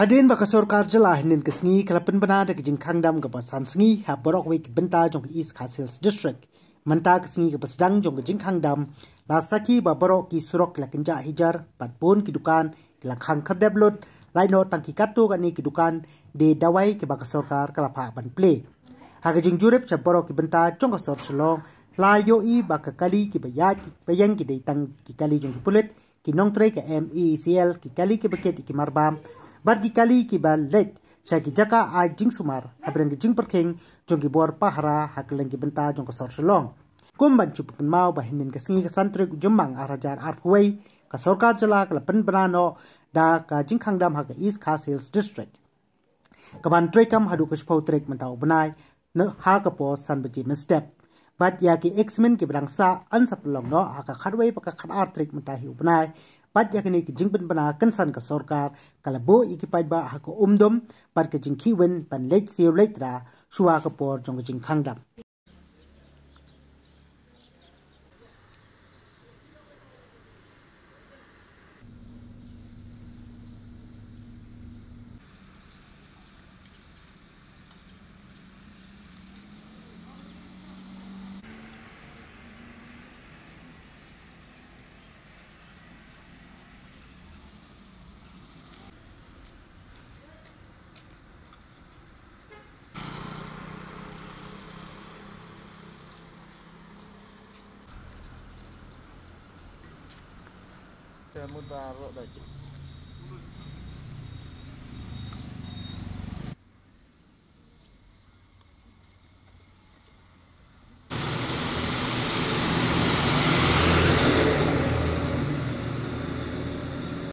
Hadin baka sorkar jela hinin kesngi kelapan bena da kijing kangdam ke pasan sengi ha borok wik benta jong East Hills District. Menta kesni ke sedang jong jing kangdam lasaki ba borok ki surok lakenja hijar pat pun kidukan kilakang kerdeblot laino tangki katu kani kidukan de dawai ke baka sorkar kelapa ban play. Ha kejing jurib cha borok ki benta jong kasor shalong layo i baka kali ki bayak bayang ki deitang ki kali jong ke pulit ki tre ke MECL ki kali ki beket ki marbam Bargikali ki ba let shagi jaka ai jing sumar habrang jing perking jong ki bor pahara haklang ki benta jong ko sor shlong kum ban chup kan mau ba hinin ka singi ka santre jumbang arajar arpuai ka sarkar jala ka pen brano da ka jing khangdam ha ka east khas hills district ka ban trekam hadu ka shpau trek mantau banai na ha ka po san ba ji step bat ya ki x-men ki brang sa an sap long no aka kharwai pa ka khar artrik mata hi upnai pat yakni ki jingpen bana kansan ka sorkar kala bo iki pat ba ha ko umdom par ka jingki wen pan leit si leit ra shuwa ka por jong jing khangdam kamu mutarok tadi